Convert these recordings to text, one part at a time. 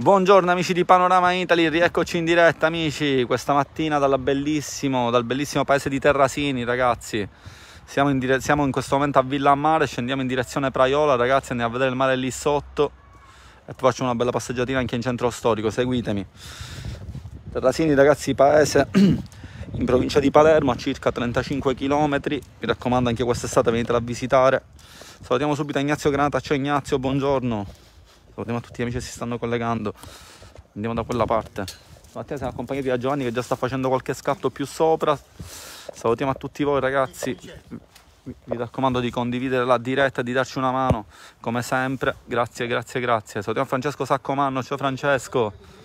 Buongiorno amici di Panorama Italy, rieccoci in diretta amici, questa mattina dal bellissimo, dal bellissimo paese di Terrasini ragazzi. Siamo in, dire- siamo in questo momento a Villa Mare, scendiamo in direzione Praiola ragazzi, andiamo a vedere il mare lì sotto e poi facciamo una bella passeggiatina anche in centro storico, seguitemi. Terrasini ragazzi, paese in provincia di Palermo a circa 35 km, mi raccomando anche quest'estate venitela a visitare. Salutiamo subito Ignazio Granata, ciao Ignazio, buongiorno ma tutti gli amici si stanno collegando. Andiamo da quella parte. Mattia siamo accompagnati da Giovanni che già sta facendo qualche scatto più sopra. Salutiamo a tutti voi ragazzi. Vi raccomando di condividere la diretta, di darci una mano, come sempre. Grazie, grazie, grazie. Salutiamo Francesco Saccomanno. Ciao Francesco.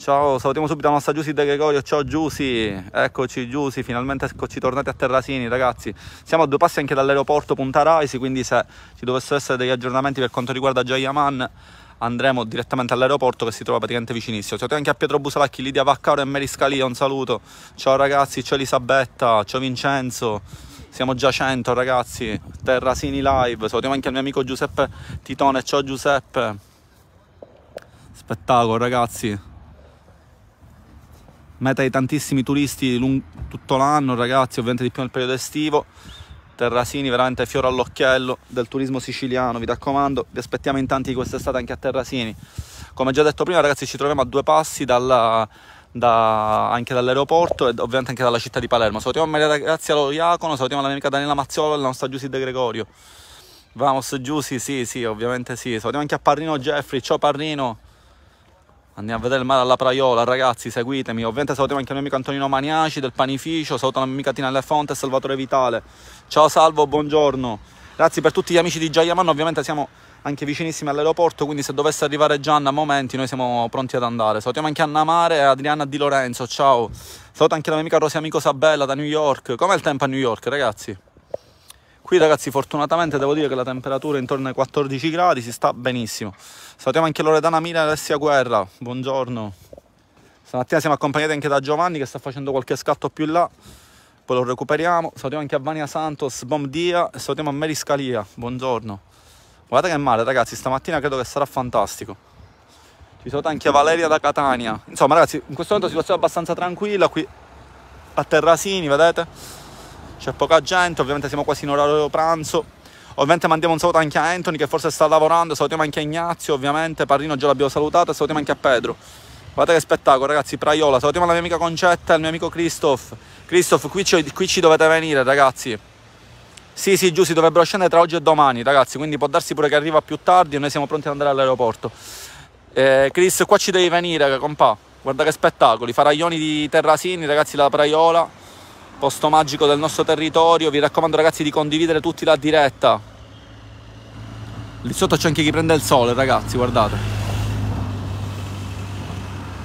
Ciao, salutiamo subito la nostra Giusy De Gregorio. Ciao Giusy, eccoci Giusy, finalmente eccoci tornati a Terrasini, ragazzi. Siamo a due passi anche dall'aeroporto Punta Raisi, quindi se ci dovessero essere degli aggiornamenti per quanto riguarda Jaiaman andremo direttamente all'aeroporto che si trova praticamente vicinissimo. Ciao anche a Pietro Busalacchi, Lidia Vaccaro e Mary Scalia, un saluto. Ciao ragazzi, ciao Elisabetta, ciao Vincenzo. Siamo già 100 ragazzi, Terrasini Live. Salutiamo anche il mio amico Giuseppe Titone, ciao Giuseppe. Spettacolo ragazzi meta di tantissimi turisti lungo, tutto l'anno, ragazzi, ovviamente di più nel periodo estivo. Terrasini veramente fiore all'occhiello del turismo siciliano, vi raccomando, vi aspettiamo in tanti di quest'estate anche a Terrasini. Come già detto prima, ragazzi, ci troviamo a due passi dalla, da, anche dall'aeroporto e ovviamente anche dalla città di Palermo. Salutiamo Maria Grazia Loriacono, salutiamo la mia amica Daniela Mazziolo e la nostra Giusy De Gregorio. Vamos Giusy, sì, sì, ovviamente sì. Salutiamo anche a Parrino Jeffrey, ciao Parrino. Andiamo a vedere il mare alla Praiola, ragazzi, seguitemi. Ovviamente salutiamo anche il mio amico Antonino Maniaci del Panificio, saluto la mia amica Tina Lefonte e Salvatore Vitale. Ciao Salvo, buongiorno. Grazie per tutti gli amici di Giaiamanno, ovviamente siamo anche vicinissimi all'aeroporto, quindi se dovesse arrivare Gianna a momenti noi siamo pronti ad andare. Salutiamo anche Anna Mare e Adriana Di Lorenzo, ciao. Saluto anche la mia amica Rosia Amico Sabella da New York. Com'è il tempo a New York, ragazzi? qui ragazzi fortunatamente devo dire che la temperatura è intorno ai 14 gradi si sta benissimo salutiamo anche Loredana Mila e Alessia Guerra buongiorno stamattina siamo accompagnati anche da Giovanni che sta facendo qualche scatto più in là poi lo recuperiamo salutiamo anche a Vania Santos Bom Dia e salutiamo a Mary Scalia buongiorno guardate che male ragazzi stamattina credo che sarà fantastico ci saluta anche Valeria da Catania. Insomma, ragazzi, in questo momento situazione abbastanza tranquilla qui a Terrasini, vedete? c'è poca gente, ovviamente siamo quasi in orario pranzo. Ovviamente mandiamo un saluto anche a Anthony che forse sta lavorando, salutiamo anche a Ignazio, ovviamente Parrino già l'abbiamo salutato salutiamo anche a Pedro. Guardate che spettacolo ragazzi, Praiola, salutiamo la mia amica Concetta e il mio amico Christoph. Christoph, qui, qui ci dovete venire ragazzi. Sì, sì, giù, si dovrebbero scendere tra oggi e domani, ragazzi, quindi può darsi pure che arriva più tardi e noi siamo pronti ad andare all'aeroporto. Eh, Chris, qua ci devi venire, compà. Guarda che spettacoli, faraglioni di Terrasini, ragazzi, la Praiola posto magico del nostro territorio. Vi raccomando ragazzi di condividere tutti la diretta. Lì sotto c'è anche chi prende il sole ragazzi, guardate.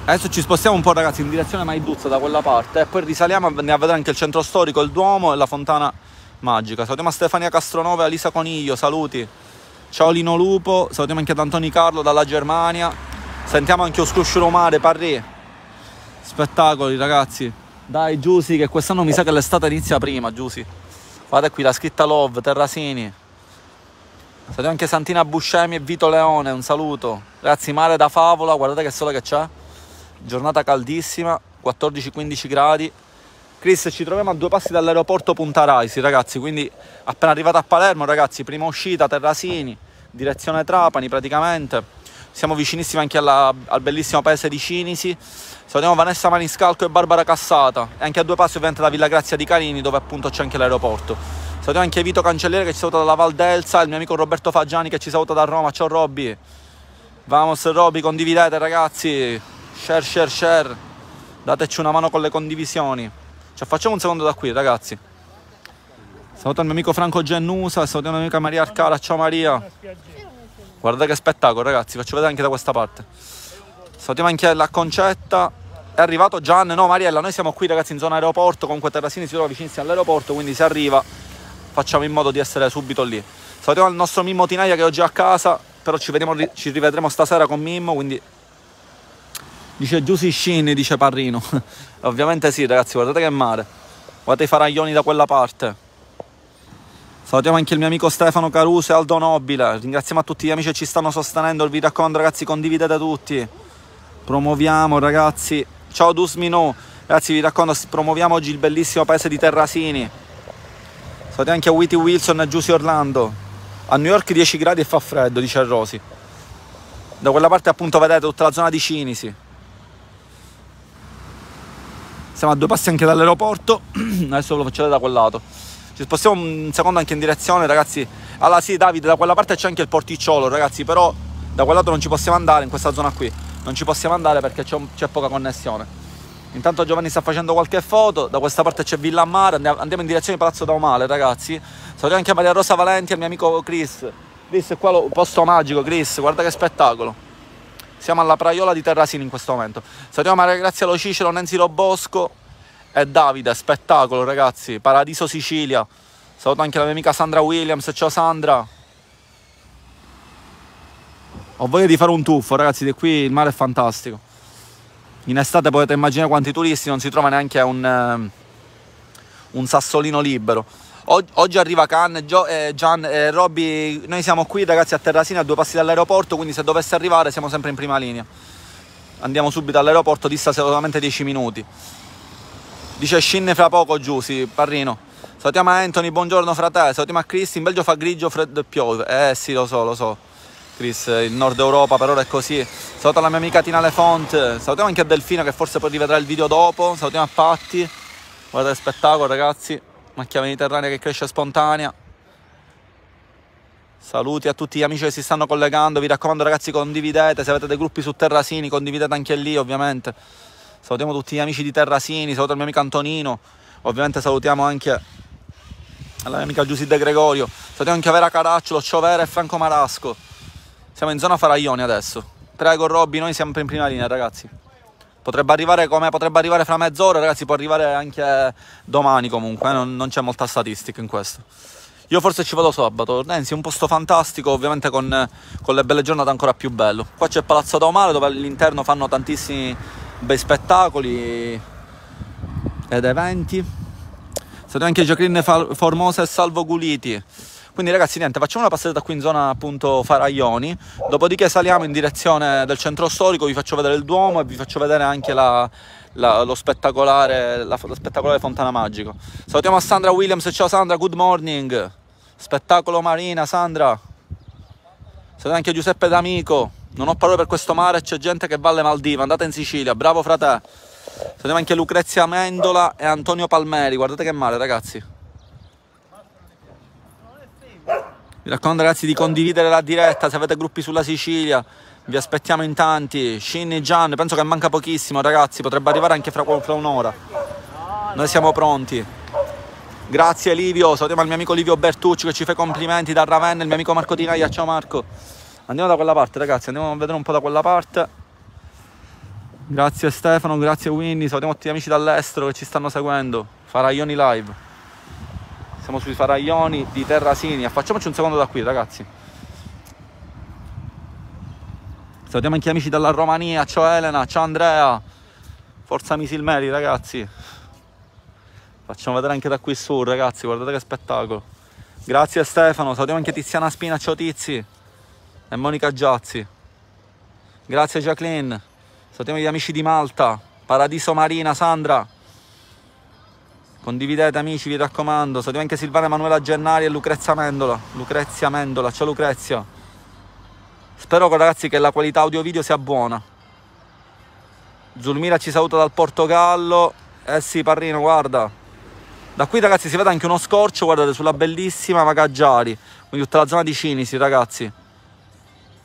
Adesso ci spostiamo un po' ragazzi in direzione Maiduzza da quella parte e eh. poi risaliamo a vedere anche il centro storico, il Duomo e la fontana magica. Salutiamo Stefania Castronova e Alisa Coniglio, saluti. Ciao Lino Lupo, salutiamo anche ad Antoni Carlo dalla Germania. Sentiamo anche Oscuscio Romare, Parri. Spettacoli ragazzi. Dai Giusy che quest'anno mi sa che l'estate inizia prima Giusy Guarda qui la scritta Love, Terrasini Salve anche Santina Buscemi e Vito Leone, un saluto Ragazzi mare da favola, guardate che sole che c'è Giornata caldissima, 14-15 gradi Chris ci troviamo a due passi dall'aeroporto Punta Raisi ragazzi Quindi appena arrivato a Palermo ragazzi, prima uscita Terrasini Direzione Trapani praticamente siamo vicinissimi anche alla, al bellissimo paese di Cinisi Salutiamo Vanessa Maniscalco e Barbara Cassata. E anche a due passi ovviamente la Villa Grazia di Carini, dove appunto c'è anche l'aeroporto. Salutiamo anche Vito Cancelliere che ci saluta dalla Val d'Elsa, il mio amico Roberto Faggiani che ci saluta da Roma. Ciao Robby. Vamos Robby, condividete ragazzi. Share, share, share. Dateci una mano con le condivisioni. Cioè facciamo un secondo da qui ragazzi. Saluto il mio amico Franco Gennusa, saluto la mia amica Maria Arcara, ciao Maria. Guardate che spettacolo ragazzi, faccio vedere anche da questa parte. Salutiamo anche la Concetta è arrivato Gian, no Mariella, noi siamo qui ragazzi in zona aeroporto, comunque Terrasini si trova vicinissimo all'aeroporto, quindi se arriva facciamo in modo di essere subito lì. Salutiamo il nostro Mimmo Tinaia che è oggi a casa, però ci, vediamo, ci rivedremo stasera con Mimmo, quindi Dice Giussi Scini, dice Parrino. Ovviamente sì, ragazzi, guardate che mare. Guardate i faraglioni da quella parte. Salutiamo anche il mio amico Stefano Caruso e Aldo Nobile. Ringraziamo a tutti gli amici che ci stanno sostenendo. Vi raccomando, ragazzi, condividete tutti. Promuoviamo, ragazzi, Ciao Dusminu, Ragazzi, vi racconto, promuoviamo oggi il bellissimo paese di Terrasini. State anche a Witty Wilson e Giusy Orlando. A New York 10 gradi e fa freddo, dice Rosi. Da quella parte appunto vedete tutta la zona di Cinisi. Siamo a due passi anche dall'aeroporto. Adesso ve lo faccio vedere da quel lato. Ci spostiamo un secondo anche in direzione, ragazzi. Allora sì, Davide, da quella parte c'è anche il porticciolo, ragazzi, però da quel lato non ci possiamo andare in questa zona qui non ci possiamo andare perché c'è poca connessione. Intanto Giovanni sta facendo qualche foto, da questa parte c'è Villa Mare, andiamo in direzione di Palazzo Daumale ragazzi. Salutiamo anche Maria Rosa Valenti e il mio amico Chris. Chris è qua lo, posto magico, Chris, guarda che spettacolo. Siamo alla Praiola di Terrasini in questo momento. Salutiamo Maria Grazia Lo Cicero, Nenzi Lo Bosco e Davide, spettacolo ragazzi, Paradiso Sicilia. Saluto anche la mia amica Sandra Williams, ciao Sandra. Ho voglia di fare un tuffo, ragazzi, di qui il mare è fantastico. In estate potete immaginare quanti turisti non si trova neanche un, eh, un sassolino libero. oggi arriva Can, eh, Gian, e eh, Robby, noi siamo qui ragazzi a Terrasina a due passi dall'aeroporto, quindi se dovesse arrivare siamo sempre in prima linea. Andiamo subito all'aeroporto, dista solamente 10 minuti. Dice scinne fra poco giù, sì, Parrino. Salutiamo a Anthony, buongiorno fratello, salutiamo a Cristi, in Belgio fa grigio, freddo e piove. Eh sì, lo so, lo so. Chris, il nord Europa per ora è così. Saluto la mia amica Tina Lefont, salutiamo anche a Delfino che forse poi rivedrà il video dopo, salutiamo a Patti, guardate spettacolo ragazzi, macchia mediterranea che cresce spontanea. Saluti a tutti gli amici che si stanno collegando, vi raccomando ragazzi condividete, se avete dei gruppi su Terrasini condividete anche lì ovviamente. Salutiamo tutti gli amici di Terrasini, saluto il mio amico Antonino, ovviamente salutiamo anche la mia amica Giuseppe Gregorio, salutiamo anche Vera Caracciolo, Ciovera e Franco Marasco. Siamo in zona Faraglioni adesso. Prego Robby, noi siamo in prima linea ragazzi. Potrebbe arrivare come? Potrebbe arrivare fra mezz'ora, ragazzi, può arrivare anche domani comunque, eh, non, non c'è molta statistica in questo. Io forse ci vado sabato, Renzi è un posto fantastico, ovviamente con, con, le belle giornate ancora più bello. Qua c'è Palazzo Domare dove all'interno fanno tantissimi bei spettacoli ed eventi. Saluto anche Giocrine Formosa e Salvo Guliti. Quindi ragazzi niente, facciamo una passeggiata qui in zona appunto Faraioni, dopodiché saliamo in direzione del centro storico, vi faccio vedere il Duomo e vi faccio vedere anche la, la, lo spettacolare, la, la spettacolare Fontana Magico. Salutiamo a Sandra Williams, ciao Sandra, good morning. Spettacolo Marina, Sandra. Saluto anche Giuseppe D'Amico. Non ho parole per questo mare, c'è gente che va alle Maldive, andate in Sicilia, bravo frate. Salutiamo anche Lucrezia Mendola e Antonio Palmeri, guardate che mare ragazzi. Mi raccomando ragazzi di condividere la diretta se avete gruppi sulla Sicilia. Vi aspettiamo in tanti. Shinny Gian, penso che manca pochissimo ragazzi, potrebbe arrivare anche fra, fra un'ora. Noi siamo pronti. Grazie Livio, salutiamo il mio amico Livio Bertucci che ci fa i complimenti da Ravenna, il mio amico Marco Tinaia, ciao Marco. Andiamo da quella parte ragazzi, andiamo a vedere un po' da quella parte. Grazie Stefano, grazie Winnie, salutiamo tutti gli amici dall'estero che ci stanno seguendo. Faraglioni Live siamo sui faraglioni di Terrasinia. Facciamoci un secondo da qui ragazzi salutiamo anche gli amici dalla Romania ciao Elena, ciao Andrea forza Misilmeri ragazzi facciamo vedere anche da qui su ragazzi guardate che spettacolo grazie Stefano, salutiamo anche Tiziana Spina ciao Tizi e Monica Giazzi grazie Jacqueline salutiamo gli amici di Malta Paradiso Marina, Sandra Condividete amici, vi raccomando. Salutiamo anche Silvana Emanuela Gennari e Lucrezia Mendola. Lucrezia Mendola, ciao Lucrezia. Spero ragazzi che la qualità audio video sia buona. Zulmira ci saluta dal Portogallo. Eh sì, Parrino, guarda. Da qui ragazzi si vede anche uno scorcio, guardate, sulla bellissima Magaggiari. Quindi tutta la zona di Cinisi, ragazzi.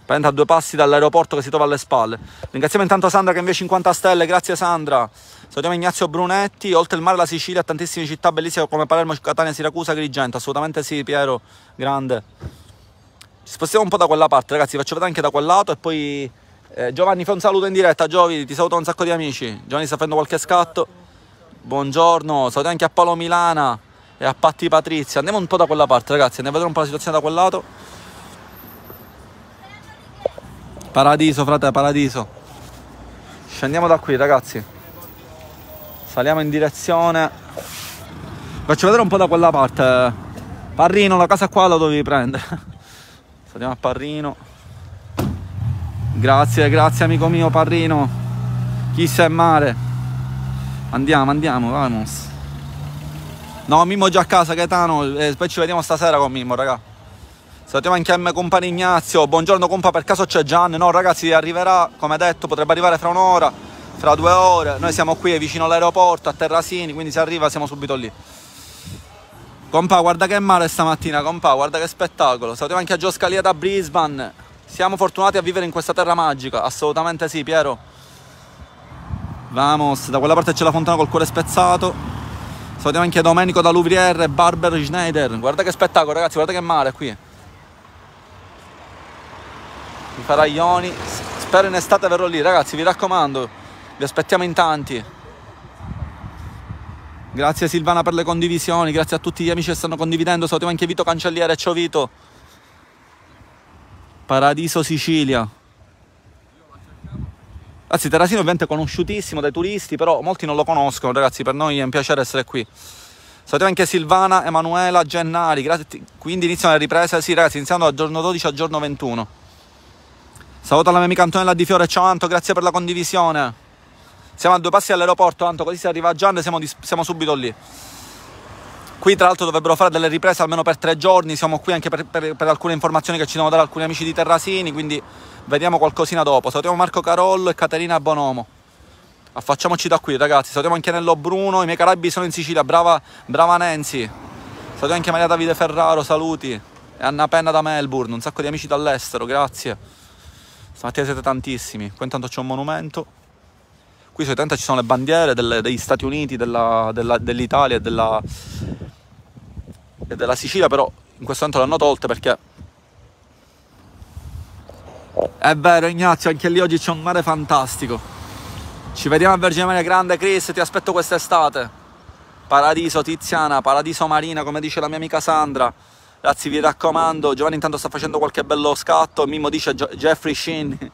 Prende a due passi dall'aeroporto che si trova alle spalle. Ringraziamo intanto Sandra che invece 50 stelle. Grazie Sandra. Salutiamo Ignazio Brunetti, oltre il mare la Sicilia, tantissime città bellissime come Palermo, Catania, Siracusa, Grigento, assolutamente sì Piero, grande. Ci spostiamo un po' da quella parte ragazzi, faccio vedere anche da quel lato e poi... Eh, Giovanni fa un saluto in diretta, Giovi, ti saluto un sacco di amici, Giovanni sta facendo qualche scatto. Buongiorno, saluto anche a Paolo Milana e a Patti Patrizia, andiamo un po' da quella parte ragazzi, andiamo a vedere un po' la situazione da quel lato. Paradiso, frate, paradiso. Scendiamo da qui ragazzi. Saliamo in direzione. Faccio vedere un po' da quella parte. Parrino, la casa qua la dovevi prendere. Saliamo a Parrino. Grazie, grazie amico mio Parrino. Chissà è mare. Andiamo, andiamo, vamos. No, Mimmo già a casa, Gaetano. Eh, poi ci vediamo stasera con Mimmo, raga. Salutiamo anche a me compare Ignazio. Buongiorno compa, per caso c'è Gianni? No, ragazzi, arriverà, come detto, potrebbe arrivare fra un'ora fra due ore, noi siamo qui vicino all'aeroporto a Terrasini, quindi se arriva siamo subito lì. Compa, guarda che mare stamattina, compa, guarda che spettacolo. Salutiamo anche a Gioscalia da Brisbane. Siamo fortunati a vivere in questa terra magica, assolutamente sì, Piero. Vamos, da quella parte c'è la fontana col cuore spezzato. Salutiamo anche Domenico da Louvrier e Barber Schneider. Guarda che spettacolo, ragazzi, guarda che mare qui. I faraglioni. Spero in estate verrò lì, ragazzi, vi raccomando. Vi aspettiamo in tanti. Grazie Silvana per le condivisioni, grazie a tutti gli amici che stanno condividendo. Salutiamo anche Vito Cancelliere, ciao Vito. Paradiso Sicilia. Ragazzi, Terrasino ovviamente è conosciutissimo dai turisti, però molti non lo conoscono, ragazzi, per noi è un piacere essere qui. Salutiamo anche Silvana, Emanuela, Gennari, grazie. quindi iniziano le riprese, sì ragazzi, iniziando dal giorno 12 al giorno 21. Saluto alla mia amica Antonella Di Fiore, ciao Anto, grazie per la condivisione. Siamo a due passi dall'aeroporto, Anto, così si arriva a Gian, siamo, di, siamo subito lì. Qui tra l'altro dovrebbero fare delle riprese almeno per tre giorni, siamo qui anche per, per, per alcune informazioni che ci devono dare alcuni amici di Terrasini, quindi vediamo qualcosina dopo. Salutiamo Marco Carollo e Caterina Bonomo. Affacciamoci da qui ragazzi, salutiamo anche Nello Bruno, i miei carabbi sono in Sicilia, brava, brava Nancy. Salutiamo anche Maria Davide Ferraro, saluti. E Anna Penna da Melbourne, un sacco di amici dall'estero, grazie. Stamattina siete tantissimi, qui intanto c'è un monumento qui sui 30 ci sono le bandiere delle, degli Stati Uniti, dell'Italia dell e, e della Sicilia, però in questo momento le hanno tolte perché è vero Ignazio, anche lì oggi c'è un mare fantastico. Ci vediamo a Vergine Maria Grande, Chris, ti aspetto quest'estate. Paradiso Tiziana, paradiso Marina, come dice la mia amica Sandra. Ragazzi, vi raccomando, Giovanni intanto sta facendo qualche bello scatto, Mimmo dice Jeffrey Shin.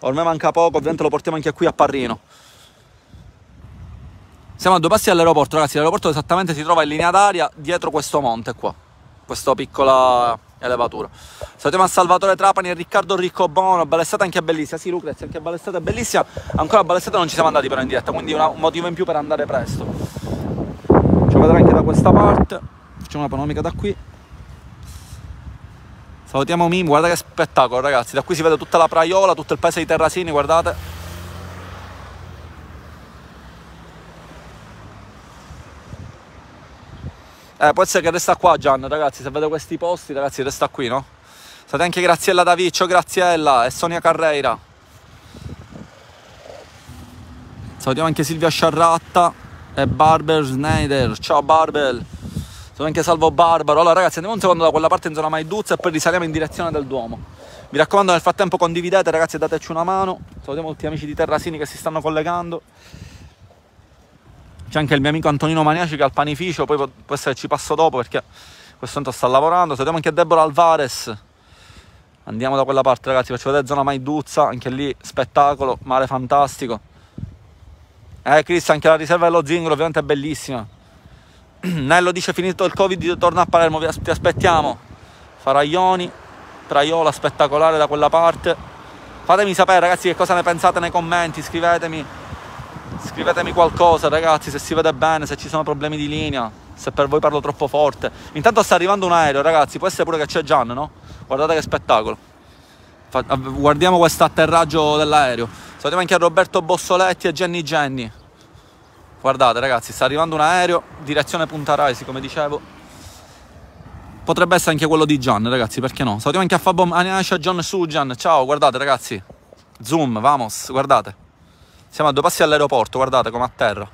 Ormai manca poco, ovviamente lo portiamo anche qui a Parrino. Siamo a due passi dall'aeroporto, ragazzi. L'aeroporto esattamente si trova in linea d'aria dietro questo monte qua. Questa piccola elevatura. Salutiamo a Salvatore Trapani e Riccardo Riccobono. Ballestata anche bellissima. Sì, Lucrezia, anche ballestata bellissima. Ancora ballestata non ci siamo andati però in diretta, quindi una, un motivo in più per andare presto. Facciamo vedere anche da questa parte. Facciamo una panoramica da qui. Salutiamo Mim, guarda che spettacolo ragazzi, da qui si vede tutta la Praiola, tutto il paese di Terrasini, guardate. Eh, può essere che resta qua Gian, ragazzi, se vedo questi posti, ragazzi, resta qui, no? State anche Graziella Daviccio, Graziella e Sonia Carreira. Salutiamo anche Silvia Sciarratta e Barber Schneider. Ciao Barbel. Sono anche Salvo Barbaro. Allora ragazzi andiamo un secondo da quella parte in zona Maiduzza e poi risaliamo in direzione del Duomo. Mi raccomando nel frattempo condividete ragazzi e dateci una mano. Salutiamo tutti gli amici di Terrasini che si stanno collegando. C'è anche il mio amico Antonino Maniaci che al panificio, poi può, può essere ci passo dopo perché questo tanto sta lavorando. Salutiamo anche Deborah Alvarez. Andiamo da quella parte ragazzi, faccio vedere zona Maiduzza, anche lì spettacolo, mare fantastico. Eh Chris, anche la riserva dello zingaro ovviamente è bellissima. Nello dice finito il covid, torna a Palermo, ti aspettiamo. Faraglioni, Traiola spettacolare da quella parte. Fatemi sapere ragazzi che cosa ne pensate nei commenti, scrivetemi Scrivetemi qualcosa ragazzi, se si vede bene, se ci sono problemi di linea, se per voi parlo troppo forte. Intanto sta arrivando un aereo ragazzi, può essere pure che c'è Gian, no? Guardate che spettacolo. Ah, guardiamo questo atterraggio dell'aereo. Salutiamo anche a Roberto Bossoletti e Jenny Jenny. Guardate ragazzi, sta arrivando un aereo, direzione Punta Raisi come dicevo. Potrebbe essere anche quello di Gian ragazzi, perché no? Salutiamo anche a Fabio Aniascia, John Sujan. Ciao, guardate ragazzi. Zoom, vamos, guardate. Siamo a due passi all'aeroporto, guardate come a terra.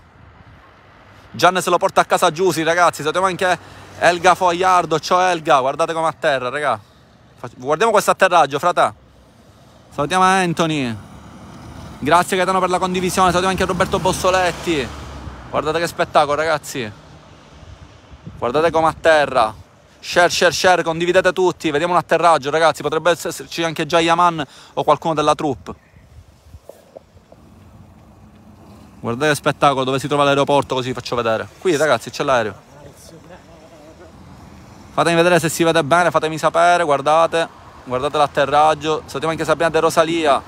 Gian se lo porta a casa Giusi, ragazzi. Sappiamo anche Elga Fogliardo, ciao Elga. Guardate come a terra, raga. Guardiamo questo atterraggio, frate. Salutiamo Anthony. Grazie Gaetano per la condivisione. Salutiamo anche Roberto Bossoletti. Guardate che spettacolo, ragazzi. Guardate come a terra. Share, share, share, condividete tutti. Vediamo un atterraggio, ragazzi. Potrebbe esserci anche già Yaman o qualcuno della troupe. Guardate che spettacolo dove si trova l'aeroporto così vi faccio vedere. Qui ragazzi c'è l'aereo. Fatemi vedere se si vede bene, fatemi sapere, guardate. Guardate l'atterraggio. Salutiamo anche Sabrina De Rosalia.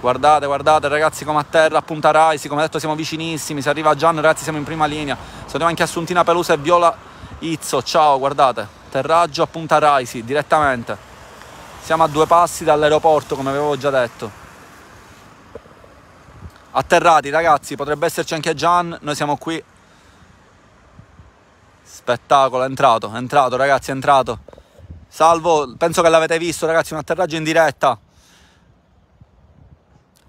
Guardate, guardate ragazzi come atterra a Punta Raisi, come detto siamo vicinissimi, si arriva a Gian ragazzi siamo in prima linea. Salutiamo anche Assuntina Pelusa e Viola Izzo, ciao, guardate, atterraggio a Punta Raisi direttamente. Siamo a due passi dall'aeroporto come avevo già detto. Atterrati ragazzi, potrebbe esserci anche Gian, noi siamo qui. Spettacolo, è entrato, è entrato ragazzi, è entrato. Salvo, penso che l'avete visto ragazzi, un atterraggio in diretta.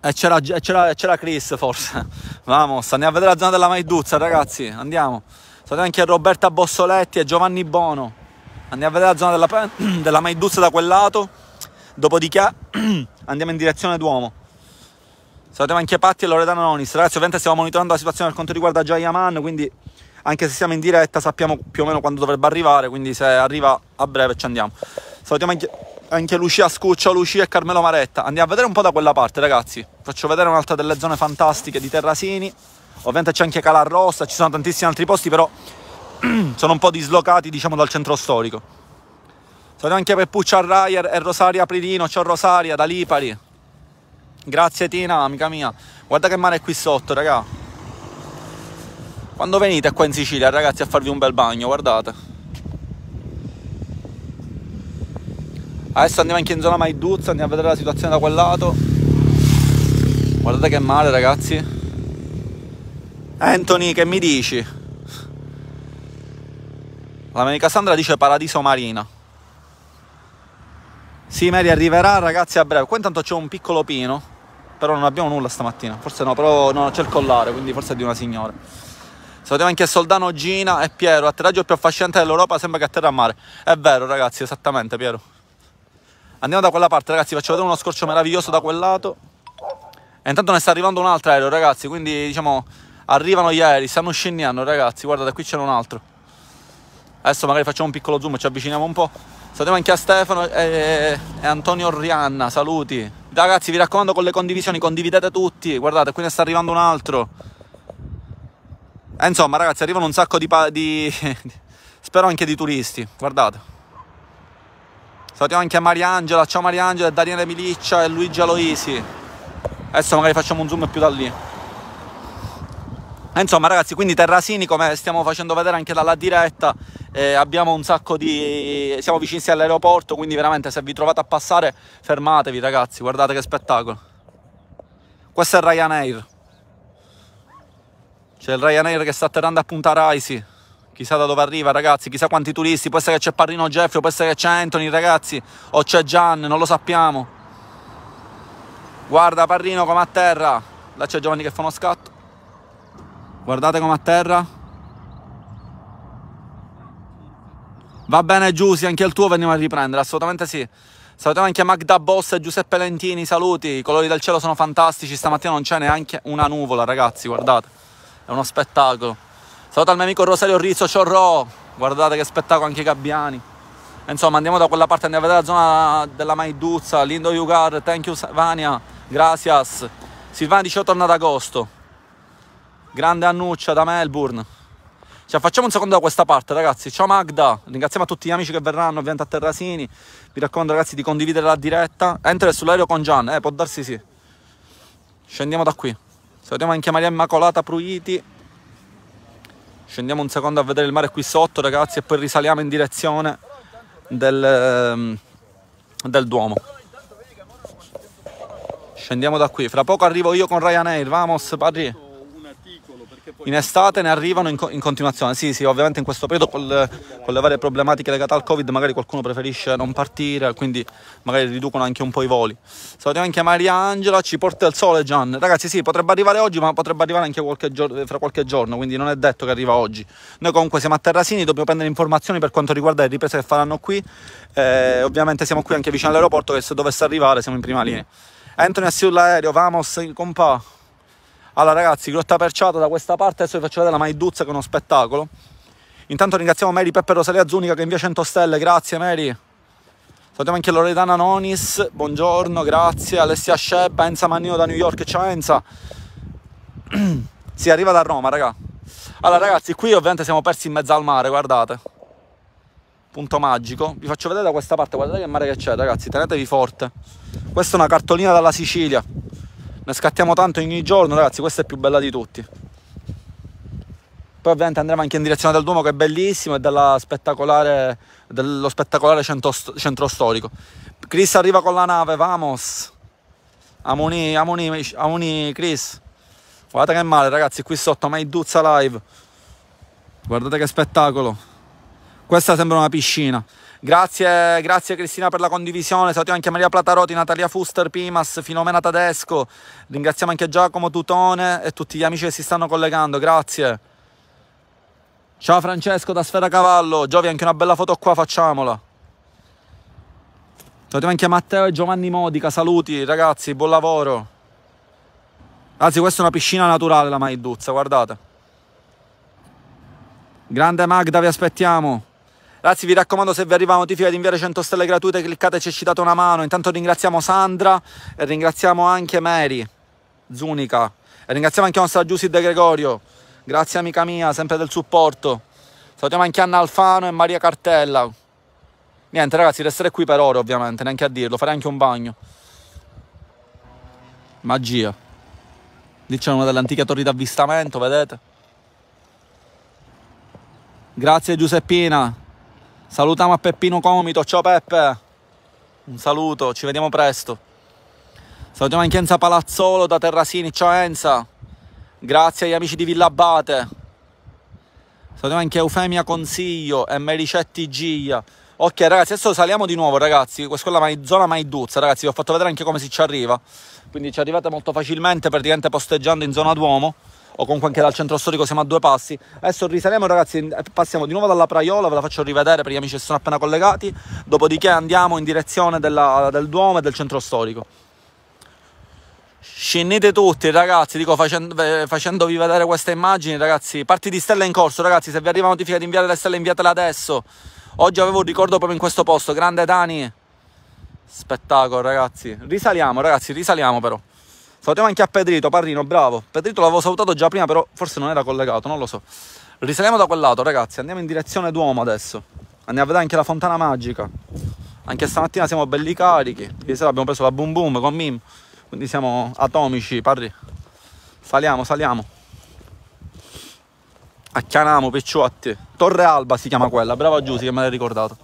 E c'era, Chris forse. Vamos, andiamo a vedere la zona della Maiduzza ragazzi, andiamo. State anche Roberta Bossoletti e Giovanni Bono. Andiamo a vedere la zona della, della Maiduzza da quel lato. Dopodiché andiamo in direzione Duomo. Salutiamo anche Patti e Loredana Nonis. Ragazzi, ovviamente stiamo monitorando la situazione per quanto riguarda Jaiaman, quindi anche se siamo in diretta sappiamo più o meno quando dovrebbe arrivare, quindi se arriva a breve ci andiamo. Salutiamo anche, anche Lucia Scuccio, Lucia e Carmelo Maretta. Andiamo a vedere un po' da quella parte, ragazzi. Faccio vedere un'altra delle zone fantastiche di Terrasini. Ovviamente c'è anche Calarossa, ci sono tantissimi altri posti, però sono un po' dislocati, diciamo, dal centro storico. Salutiamo anche Peppuccia Ryer e Rosaria Pririno. Ciao Rosaria, da Lipari. Grazie Tina, amica mia. Guarda che mare è qui sotto, raga. Quando venite qua in Sicilia, ragazzi, a farvi un bel bagno, guardate. Adesso andiamo anche in zona Maiduzza, andiamo a vedere la situazione da quel lato. Guardate che mare, ragazzi. Anthony, che mi dici? L'amica Sandra dice paradiso marina. Sì, Mary arriverà, ragazzi, a breve. Qua intanto c'è un piccolo pino però non abbiamo nulla stamattina. Forse no, però no, c'è il collare, quindi forse è di una signora. Salutiamo anche Soldano, Gina e Piero. Atterraggio più affascinante dell'Europa, sembra che atterra a mare. È vero, ragazzi, esattamente, Piero. Andiamo da quella parte, ragazzi, faccio vedere uno scorcio meraviglioso da quel lato. E intanto ne sta arrivando un altro aereo, ragazzi, quindi, diciamo, arrivano gli aerei, stanno scendendo, ragazzi. Guardate, qui c'è un altro. Adesso magari facciamo un piccolo zoom, ci avviciniamo un po'. Salutiamo anche a Stefano e, e Antonio Rianna, saluti. Ragazzi, vi raccomando con le condivisioni, condividete tutti. Guardate, qui ne sta arrivando un altro. E eh, insomma, ragazzi, arrivano un sacco di... di spero anche di turisti, guardate. Salutiamo anche a Mariangela, ciao Mariangela, Daniele Miliccia e Luigi Aloisi. Adesso magari facciamo un zoom più da lì. Eh, insomma ragazzi quindi Terrasini come stiamo facendo vedere anche dalla diretta eh, abbiamo un sacco di siamo vicini all'aeroporto quindi veramente se vi trovate a passare fermatevi ragazzi guardate che spettacolo questo è il Ryanair c'è il Ryanair che sta atterrando a Punta Raisi chissà da dove arriva ragazzi chissà quanti turisti può essere che c'è Parrino Jeffrey può essere che c'è Anthony ragazzi o c'è Gian non lo sappiamo guarda Parrino come a terra là c'è Giovanni che fa uno scatto Guardate come a terra. Va bene Giussi, anche il tuo veniva a riprendere, assolutamente sì. Salutiamo anche Magda Boss e Giuseppe Lentini, saluti. I colori del cielo sono fantastici, stamattina non c'è neanche una nuvola, ragazzi, guardate. È uno spettacolo. Saluto al mio amico Rosario Rizzo Ciorro. Guardate che spettacolo anche i gabbiani. Insomma, andiamo da quella parte, andiamo a vedere la zona della Maiduzza, Lindo Yugar, thank you Vania, gracias. Silvana dice torna ad agosto. Grande Annuccia da Melbourne. Cioè, facciamo un secondo da questa parte, ragazzi. Ciao Magda, ringraziamo a tutti gli amici che verranno, ovviamente a Terrasini. Vi raccomando, ragazzi, di condividere la diretta. Entra sull'aereo con Gian, eh, può darsi sì. Scendiamo da qui. Salutiamo anche Maria Immacolata Pruiti. Scendiamo un secondo a vedere il mare qui sotto, ragazzi, e poi risaliamo in direzione del, ehm, del Duomo. Scendiamo da qui. Fra poco arrivo io con Ryanair. Vamos, Padri in estate ne arrivano in, co in, continuazione. Sì, sì, ovviamente in questo periodo col, con le varie problematiche legate al Covid magari qualcuno preferisce non partire, quindi magari riducono anche un po' i voli. Salutiamo anche Maria Angela, ci porta il sole Gian. Ragazzi, sì, potrebbe arrivare oggi, ma potrebbe arrivare anche qualche fra qualche giorno, quindi non è detto che arriva oggi. Noi comunque siamo a Terrasini, dobbiamo prendere informazioni per quanto riguarda le riprese che faranno qui. Eh, ovviamente siamo qui anche vicino all'aeroporto che se dovesse arrivare siamo in prima linea. Anthony Assi l'aereo, vamos, compa'. Allora ragazzi, Grotta Perciata da questa parte, adesso vi faccio vedere la Maiduzza che è uno spettacolo. Intanto ringraziamo Mary Peppe Rosalia Zunica che invia 100 stelle, grazie Mary. Salutiamo anche Loredana Nonis, buongiorno, grazie. Alessia Sheppa, Enza Mannino da New York, ciao Enza. si arriva da Roma, raga. Allora ragazzi, qui ovviamente siamo persi in mezzo al mare, guardate. Punto magico. Vi faccio vedere da questa parte, guardate che mare che c'è, ragazzi, tenetevi forte. Questa è una cartolina dalla Sicilia ne scattiamo tanto ogni giorno ragazzi questa è più bella di tutti poi ovviamente andremo anche in direzione del Duomo che è bellissimo e dello spettacolare centro, centro storico Chris arriva con la nave vamos Amoni, Amoni, Amoni Chris guardate che male ragazzi qui sotto Maiduzza live guardate che spettacolo questa sembra una piscina Grazie, grazie Cristina per la condivisione, saluto anche Maria Plataroti, Natalia Fuster, Pimas, Filomena Tedesco, ringraziamo anche Giacomo Tutone e tutti gli amici che si stanno collegando, grazie. Ciao Francesco da Sfera Cavallo, Giovi anche una bella foto qua, facciamola. Saluto anche Matteo e Giovanni Modica, saluti ragazzi, buon lavoro. Anzi questa è una piscina naturale la Maiduzza, guardate. Grande Magda, vi aspettiamo. Ragazzi, vi raccomando, se vi arriva la notifica di inviare 100 stelle gratuite, cliccate e ci date una mano. Intanto ringraziamo Sandra e ringraziamo anche Mary Zunica. E ringraziamo anche nostra Giussi De Gregorio. Grazie amica mia, sempre del supporto. Salutiamo anche Anna Alfano e Maria Cartella. Niente ragazzi, resterei qui per ore ovviamente, neanche a dirlo, farei anche un bagno. Magia. Lì c'è una delle antiche torri d'avvistamento, vedete? Grazie Giuseppina, Salutiamo a Peppino Comito, ciao Peppe. Un saluto, ci vediamo presto. Salutiamo anche Enza Palazzolo da Terrasini, ciao Enza. Grazie agli amici di Villa Abate. Salutiamo anche Eufemia Consiglio e Mericetti Giglia. Ok ragazzi, adesso saliamo di nuovo ragazzi, questa è la zona Maiduzza ragazzi, vi ho fatto vedere anche come si ci arriva, quindi ci arrivate molto facilmente praticamente posteggiando in zona Duomo o comunque anche dal centro storico siamo a due passi. Adesso risaliamo ragazzi, passiamo di nuovo dalla Praiola, ve la faccio rivedere per gli amici che sono appena collegati, dopodiché andiamo in direzione della, del Duomo e del centro storico. Scendete tutti ragazzi, dico facendo, facendovi vedere queste immagini ragazzi, parti di stella in corso ragazzi, se vi arriva la notifica di inviare le stelle inviatele adesso. Oggi avevo un ricordo proprio in questo posto, grande Dani. Spettacolo ragazzi, risaliamo ragazzi, risaliamo però. Salutiamo anche a Pedrito, Parrino, bravo. Pedrito l'avevo salutato già prima, però forse non era collegato, non lo so. Risaliamo da quel lato, ragazzi. Andiamo in direzione Duomo adesso. Andiamo a vedere anche la fontana magica. Anche stamattina siamo belli carichi. Ieri sera abbiamo preso la boom boom con Mim. Quindi siamo atomici, Parri. Saliamo, saliamo. A Chianamo, Picciotti. Torre Alba si chiama quella. bravo Giussi che me l'hai ricordato.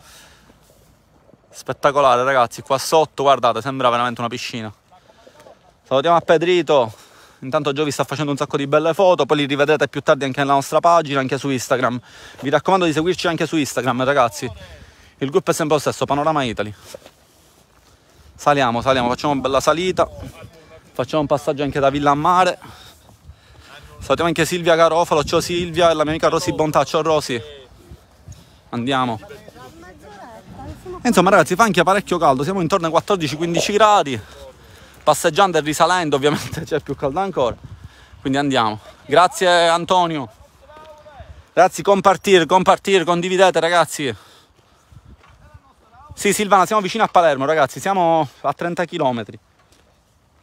Spettacolare, ragazzi. Qua sotto, guardate, sembra veramente una piscina. Salutiamo a Pedrito. Intanto Giovi sta facendo un sacco di belle foto, poi li rivedrete più tardi anche nella nostra pagina, anche su Instagram. Vi raccomando di seguirci anche su Instagram, ragazzi. Il gruppo è sempre lo stesso, Panorama Italy. Saliamo, saliamo, facciamo una bella salita. Facciamo un passaggio anche da Villa a Mare. Salutiamo anche Silvia Garofalo, ciao Silvia e la mia amica Rosy Bontà, ciao Rosy. Andiamo. Insomma ragazzi fa anche parecchio caldo, siamo intorno ai 14-15 gradi passeggiando e risalendo ovviamente c'è più caldo ancora quindi andiamo grazie Antonio ragazzi compartire compartire condividete ragazzi sì Silvana siamo vicino a Palermo ragazzi siamo a 30 km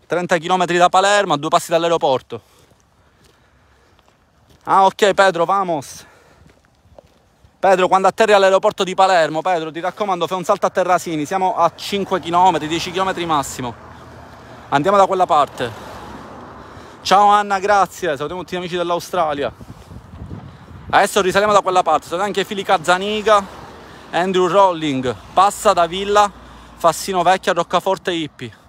30 km da Palermo a due passi dall'aeroporto ah ok Pedro vamos Pedro, quando atterri all'aeroporto di Palermo, Pedro, ti raccomando, fai un salto a Terrasini. Siamo a 5 km, 10 km massimo. Andiamo da quella parte. Ciao Anna, grazie. Salutiamo tutti gli amici dell'Australia. Adesso risaliamo da quella parte. Salutiamo anche Fili Cazzaniga, Andrew Rolling. Passa da Villa, Fassino Vecchia, Roccaforte Hippie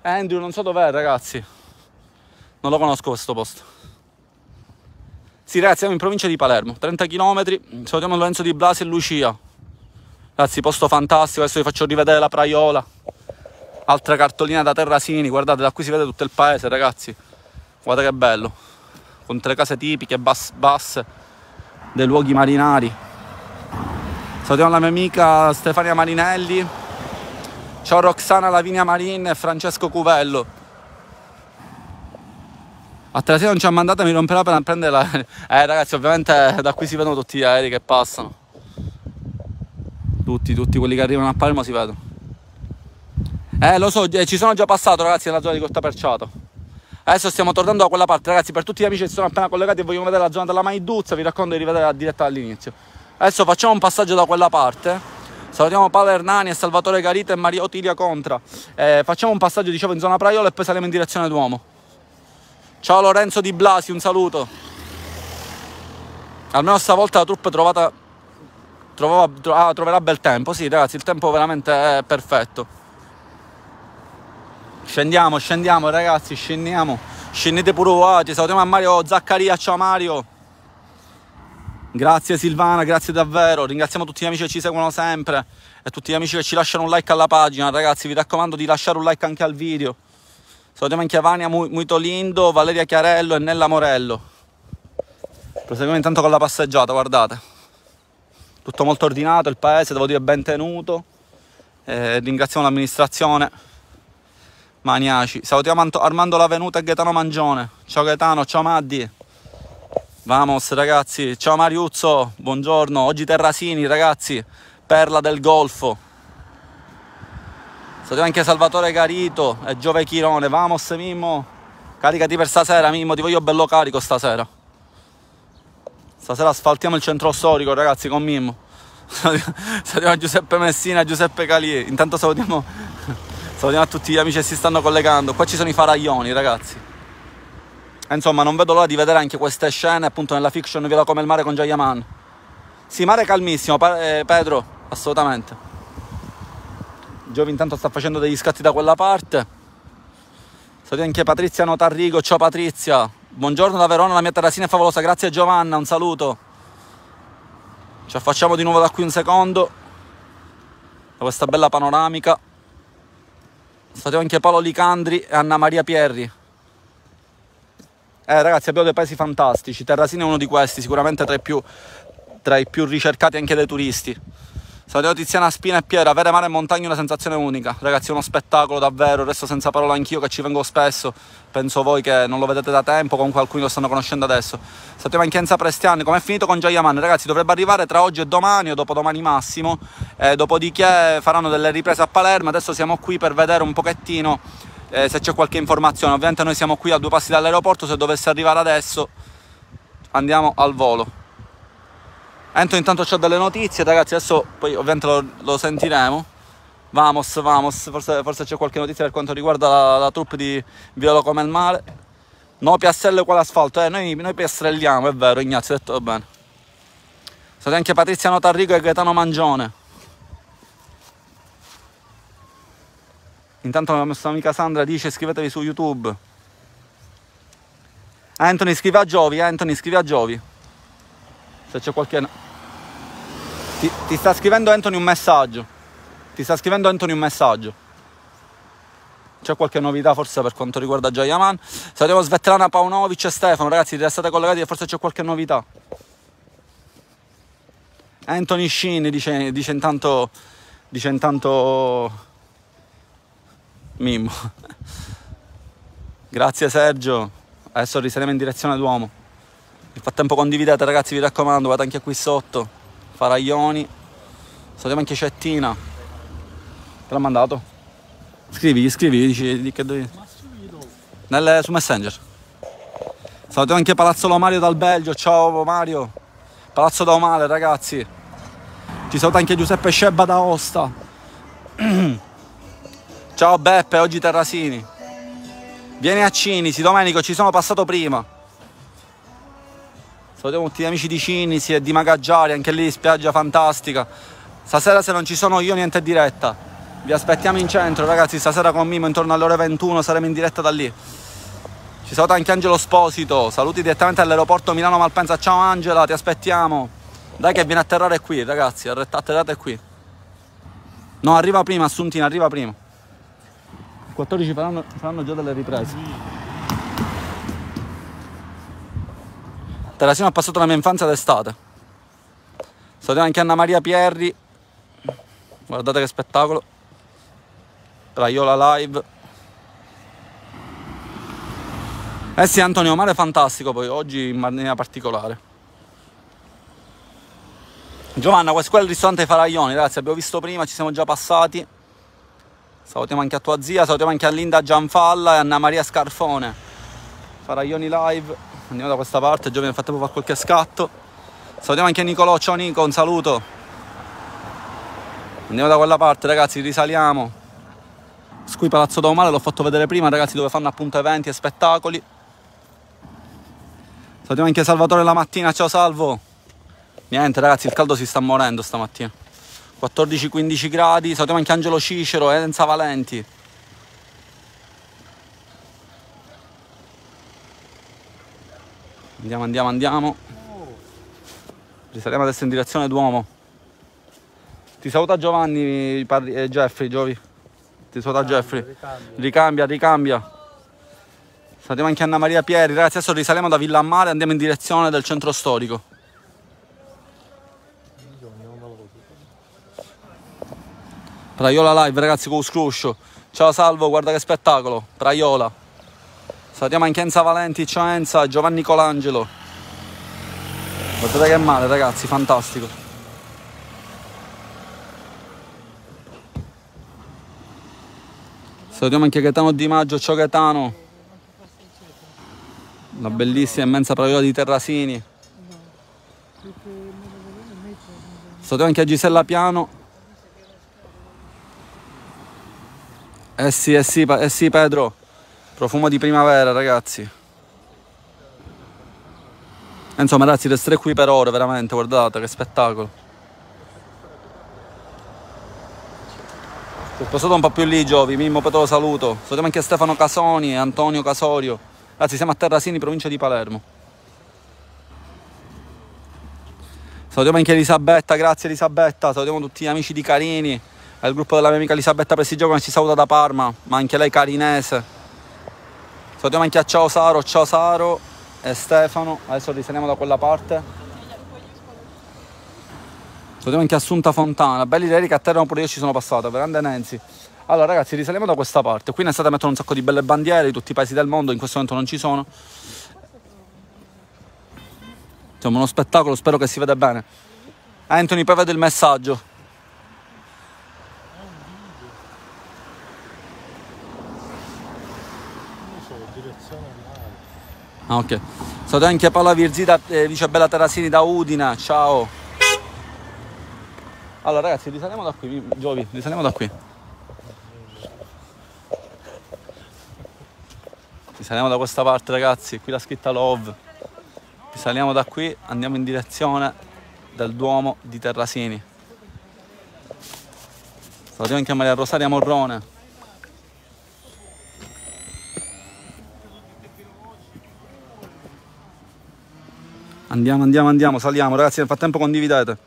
Andrew non so dov'è ragazzi. Non lo conosco questo posto. Sì ragazzi, siamo in provincia di Palermo, 30 km. Salutiamo Lorenzo Di Blasi e Lucia. Ragazzi, posto fantastico. Adesso vi faccio rivedere la Praiola. Altra cartolina da Terrasini, guardate, da qui si vede tutto il paese, ragazzi. Guardate che bello. Con tre case tipiche, basse, basse, dei luoghi marinari. Salutiamo la mia amica Stefania Marinelli. Ciao Roxana Lavinia Marin e Francesco Cuvello. A Terrasini non ci ha mandato, mi romperà per prendere la... Eh ragazzi, ovviamente da qui si vedono tutti gli aerei che passano. Tutti, tutti quelli che arrivano a Palma si vedono. Eh, lo so, eh, ci sono già passato, ragazzi, nella zona di Costa Perciato. Adesso stiamo tornando da quella parte, ragazzi. Per tutti gli amici che sono appena collegati e vogliono vedere la zona della Maiduzza, vi racconto di rivedere la diretta all'inizio. Adesso facciamo un passaggio da quella parte. Salutiamo Paolo Hernani e Salvatore Garita e Maria Otilia Contra. Eh, facciamo un passaggio, dicevo, in zona Praiola e poi saremo in direzione Duomo. Ciao Lorenzo Di Blasi, un saluto. Almeno stavolta la troupe trovata... Trovava... Ah, troverà bel tempo. Sì, ragazzi, il tempo veramente è perfetto. Scendiamo, scendiamo ragazzi, scendiamo. Scendete pure voi, salutiamo a Mario Zaccaria, ciao Mario. Grazie Silvana, grazie davvero. Ringraziamo tutti gli amici che ci seguono sempre e tutti gli amici che ci lasciano un like alla pagina, ragazzi. Vi raccomando di lasciare un like anche al video. Salutiamo anche Avania Muitolindo, Valeria Chiarello e Nella Morello. Proseguiamo intanto con la passeggiata, guardate. Tutto molto ordinato, il paese, devo dire, ben tenuto. Eh, ringraziamo l'amministrazione Maniaci. Salutiamo Armando Lavenuta e Gaetano Mangione. Ciao Gaetano, ciao Maddi. Vamos ragazzi, ciao Mariuzzo, buongiorno. Oggi Terrasini ragazzi, perla del Golfo. Salutiamo anche Salvatore Carito e Giove Chirone. Vamos Mimmo, caricati per stasera Mimmo, ti voglio bello carico stasera. Stasera asfaltiamo il centro storico ragazzi con Mimmo. Salutiamo Giuseppe Messina, Giuseppe Calier. Intanto salutiamo Salutiamo a tutti gli amici che si stanno collegando. Qua ci sono i faraglioni, ragazzi. Eh, insomma, non vedo l'ora di vedere anche queste scene, appunto, nella fiction Viola come il mare con Jayaman. Sì, mare calmissimo, eh, Pedro, assolutamente. Giove intanto sta facendo degli scatti da quella parte. Saluti anche Patrizia Notarrigo, ciao Patrizia. Buongiorno da Verona, la mia terrasina è favolosa, grazie Giovanna, un saluto. Ci affacciamo di nuovo da qui un secondo. Da questa bella panoramica. State anche Paolo Licandri e Anna Maria Pierri. Eh ragazzi abbiamo dei paesi fantastici, Terrasini è uno di questi, sicuramente tra i più, tra i più ricercati anche dai turisti. Saluto Tiziana Spina e Piero, avere mare e montagna è una sensazione unica, ragazzi è uno spettacolo davvero, resto senza parole anch'io che ci vengo spesso, penso voi che non lo vedete da tempo, comunque alcuni lo stanno conoscendo adesso. Sappiamo anche Enza Prestiani, com'è finito con Giayaman? Ragazzi dovrebbe arrivare tra oggi e domani o dopodomani massimo, eh, dopodiché faranno delle riprese a Palermo, adesso siamo qui per vedere un pochettino eh, se c'è qualche informazione, ovviamente noi siamo qui a due passi dall'aeroporto, se dovesse arrivare adesso andiamo al volo. Entro intanto ho delle notizie, ragazzi, adesso poi ovviamente lo, lo sentiremo. Vamos, vamos, forse, forse c'è qualche notizia per quanto riguarda la, la troupe di Violo come il mare. No, piastrello con l'asfalto, eh, noi, noi piastrelliamo, è vero, Ignazio, ha detto bene. Sono anche Patrizia Notarrico e Gaetano Mangione. Intanto la nostra amica Sandra dice iscrivetevi su YouTube. Anthony scrivi a Giovi, eh, Anthony scrive a Giovi se c'è qualche... Ti, ti sta scrivendo Anthony un messaggio. Ti sta scrivendo Anthony un messaggio c'è qualche novità forse per quanto riguarda Giayaman. Salutiamo Svetlana Paunovic e Stefano, ragazzi, restate collegati che forse c'è qualche novità. Anthony Shin dice, dice intanto dice intanto Mimmo. Grazie Sergio. Adesso risaliamo in direzione Duomo. Nel frattempo condividete ragazzi, vi raccomando, vate anche qui sotto. Faraglioni. Salutiamo anche Cettina. Te l'ha mandato? scrivi, scrivigli, dici di che devi... Nel, su Messenger. Salutiamo anche Palazzo Mario dal Belgio, ciao Mario. Palazzo Daumale ragazzi. Ci saluta anche Giuseppe Scebba d'Aosta ciao Beppe, oggi Terrasini. Vieni a Cinisi, Domenico, ci sono passato prima. Salutiamo tutti gli amici di Cinisi e di Magaggiari, anche lì spiaggia fantastica. Stasera se non ci sono io niente diretta. Vi aspettiamo in centro, ragazzi, stasera con Mimo intorno alle ore 21 saremo in diretta da lì. Ci saluta anche Angelo Sposito, saluti direttamente all'aeroporto Milano Malpensa. Ciao Angela, ti aspettiamo. Dai che viene a atterrare qui, ragazzi, atterrate qui. No, arriva prima, Assuntina, arriva prima. 14 faranno, faranno già delle riprese. Terrasino ha passato la mia infanzia d'estate. Salutiamo anche Anna Maria Pierri. Guardate che spettacolo. Raiola live. Eh sì, Antonio Mare è fantastico poi, oggi in maniera particolare. Giovanna, questo qua è il ristorante Faraglioni, ragazzi, abbiamo visto prima, ci siamo già passati. Salutiamo anche a tua zia, salutiamo anche a Linda Gianfalla e Anna Maria Scarfone. Faraglioni live andiamo da questa parte, Giovanni nel frattempo fa qualche scatto. Salutiamo anche Nicolò, ciao Nico, un saluto. Andiamo da quella parte ragazzi, risaliamo. Qui Palazzo Domale l'ho fatto vedere prima ragazzi dove fanno appunto eventi e spettacoli. Salutiamo anche Salvatore la mattina, ciao Salvo. Niente ragazzi, il caldo si sta morendo stamattina. 14-15 gradi, salutiamo anche Angelo Cicero, e Enza Valenti. Andiamo, andiamo, andiamo. Risaliamo adesso in direzione Duomo. Ti saluta Giovanni, padri, eh, Jeffrey, Giovi. Ti saluta Jeffrey. Ricambia, ricambia. Saliamo anche Anna Maria Pieri. Ragazzi, adesso risaliamo da Villa Mare e andiamo in direzione del centro storico. Praiola live, ragazzi, con scruscio. Ciao Salvo, guarda che spettacolo. Praiola. Salutiamo anche Enza Valenti, ciao Enza, Giovanni Colangelo. Guardate che male ragazzi, fantastico. Salutiamo anche Gaetano Di Maggio, ciao Gaetano. La bellissima immensa praiola di Terrasini. Salutiamo anche a Gisella Piano. Eh sì, eh sì, eh sì Pedro. Profumo di primavera, ragazzi. Eh, insomma, ragazzi, resterei qui per ore, veramente, guardate, che spettacolo. Sono passato un po' più lì, Giovi, Mimmo Petro saluto. Salutiamo anche Stefano Casoni e Antonio Casorio. Ragazzi, siamo a Terrasini, provincia di Palermo. Salutiamo anche Elisabetta, grazie Elisabetta. Salutiamo tutti gli amici di Carini. È il gruppo della mia amica Elisabetta Presidio che ci saluta da Parma, ma anche lei carinese. Salutiamo anche a Ciao Saro, Ciao Saro e Stefano. Adesso risaliamo da quella parte. Salutiamo anche Assunta Fontana. Belli ieri che a Teramo pure io ci sono passato, grande Nancy. Allora ragazzi, risaliamo da questa parte. Qui ne state mettendo un sacco di belle bandiere di tutti i paesi del mondo, in questo momento non ci sono. Siamo uno spettacolo, spero che si veda bene. Anthony, poi vedo il messaggio. Ah, ok. Saluto anche Paola Virzita, eh, vice Bella Tarasini da Udina. Ciao. Allora ragazzi, risaliamo da qui, Giovi, risaliamo da qui. Risaliamo da questa parte ragazzi, qui la scritta Love. Risaliamo da qui, andiamo in direzione del Duomo di Terrasini. Salutiamo anche Maria Rosaria Morrone. Andiamo, andiamo, andiamo, saliamo ragazzi, nel frattempo condividete.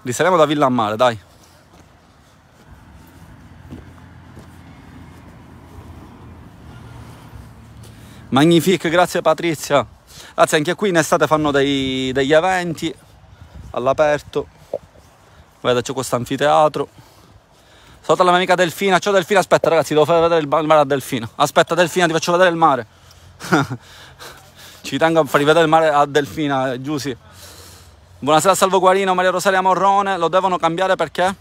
Risaliamo da Villa a Mare, dai. Magnifico, grazie Patrizia. Ragazzi, anche qui in estate fanno dei, degli eventi all'aperto. Guarda, c'è questo anfiteatro. Sotto la mia amica Delfina, ciao Delfina, aspetta ragazzi, devo far vedere il mare a Delfina. Aspetta Delfina, ti faccio vedere il mare. Ci tengo a far rivedere il mare a Delfina, eh, Giussi. Buonasera Salvo Guarino, Maria Rosaria Morrone, lo devono cambiare perché?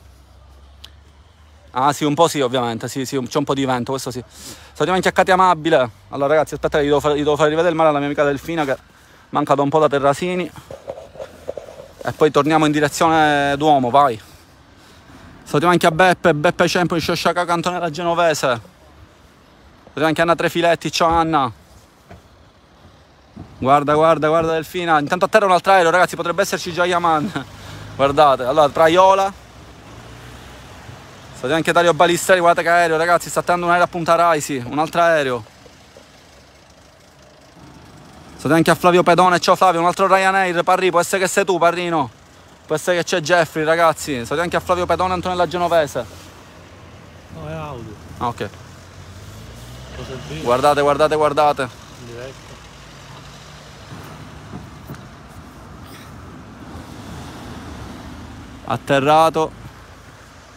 Ah sì, un po' sì ovviamente, sì, sì, c'è un po' di vento, questo sì. Salutiamo anche a Katia Amabile. Allora ragazzi, aspetta, gli devo, far, gli devo far rivedere il mare alla mia amica Delfina che manca da un po' da Terrasini. E poi torniamo in direzione Duomo, vai. Salutiamo anche a Beppe, Beppe Cempo di Sciosciaca Cantonella Genovese. Salutiamo anche a Anna Trefiletti, ciao Anna. Guarda, guarda, guarda Delfina. Intanto a terra un altro aereo, ragazzi, potrebbe esserci già Yaman. Guardate, allora Traiola. Salutiamo anche Dario Balistelli, guardate che aereo, ragazzi, sta tenendo un aereo a punta Raisi, un altro aereo. Salutiamo anche a Flavio Pedone, ciao Flavio, un altro Ryanair, Parri, può essere che sei tu, Parrino. Questa che c'è Jeffrey, ragazzi. Salve anche a Flavio Pedone e Antonella Genovese. No, è audio. Ah, ok. Guardate, guardate, guardate. In diretta. Atterrato.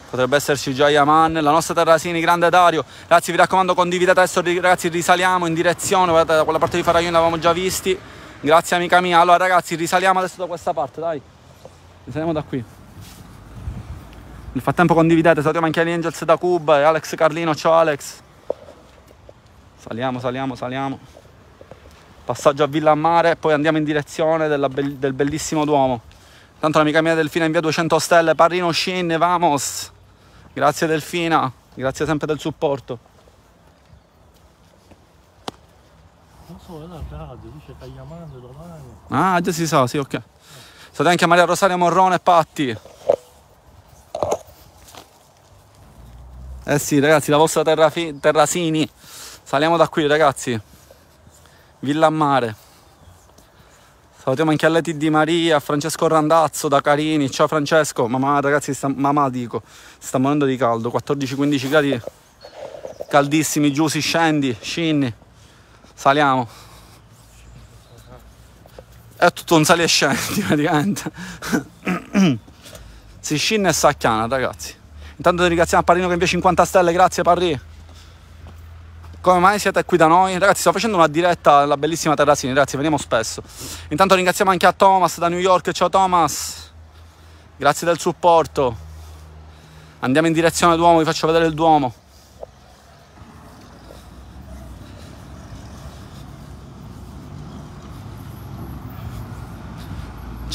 Potrebbe esserci già Yaman, la nostra Terrasini, grande Dario. Ragazzi, vi raccomando, condividete adesso, ragazzi, risaliamo in direzione, guardate, da quella parte di Faragino l'avevamo già visti. Grazie amica mia. Allora, ragazzi, risaliamo adesso da questa parte, dai saliamo da qui. Nel frattempo condividete, salutiamo anche Ali Angels da Cuba e Alex Carlino, ciao Alex. Saliamo, saliamo, saliamo. Passaggio a Villa Mare e poi andiamo in direzione be del bellissimo Duomo. Tanto l'amica mia Delfina in via 200 stelle, Parrino Shin, vamos. Grazie Delfina, grazie sempre del supporto. Non so, è la radio, dice Cagliamando domani. Ah, già si sa, sì, ok. Salute anche a Maria Rosaria Morrone e Patti. Eh sì, ragazzi, la vostra terrafi- Terrasini. Saliamo da qui, ragazzi. Villa a mare. Salutiamo anche a Leti Di Maria, a Francesco Randazzo da Carini. Ciao Francesco. Mamma, ragazzi, sta, mamma dico, sta morendo di caldo. 14-15 gradi caldissimi. Giù si scendi, scinni. Saliamo è tutto un e scendi praticamente si scinna e sacchiana ragazzi intanto ringraziamo a Parrino che invia 50 stelle grazie Parri come mai siete qui da noi? Ragazzi, sto facendo una diretta alla bellissima Terrasini, ragazzi, veniamo spesso. Intanto ringraziamo anche a Thomas da New York, ciao Thomas, grazie del supporto. Andiamo in direzione Duomo, vi faccio vedere il Duomo.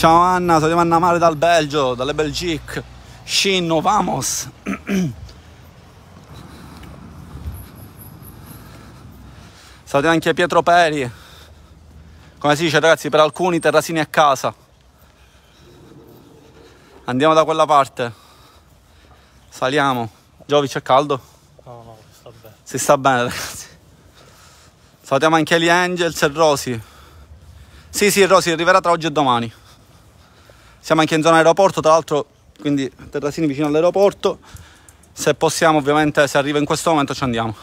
Ciao Anna, sono Anna Mare dal Belgio, dalle Belgique. Scinno, vamos. Salute anche Pietro Peri. Come si dice ragazzi, per alcuni terrasini a casa. Andiamo da quella parte. Saliamo. Giovi c'è caldo? No, no, sta bene. Si sta bene ragazzi. Salutiamo anche gli Angels e Rosy. Sì, sì, Rosy arriverà tra oggi e domani. Siamo anche in zona aeroporto, tra l'altro, quindi Terrasini vicino all'aeroporto. Se possiamo, ovviamente, se arriva in questo momento ci andiamo.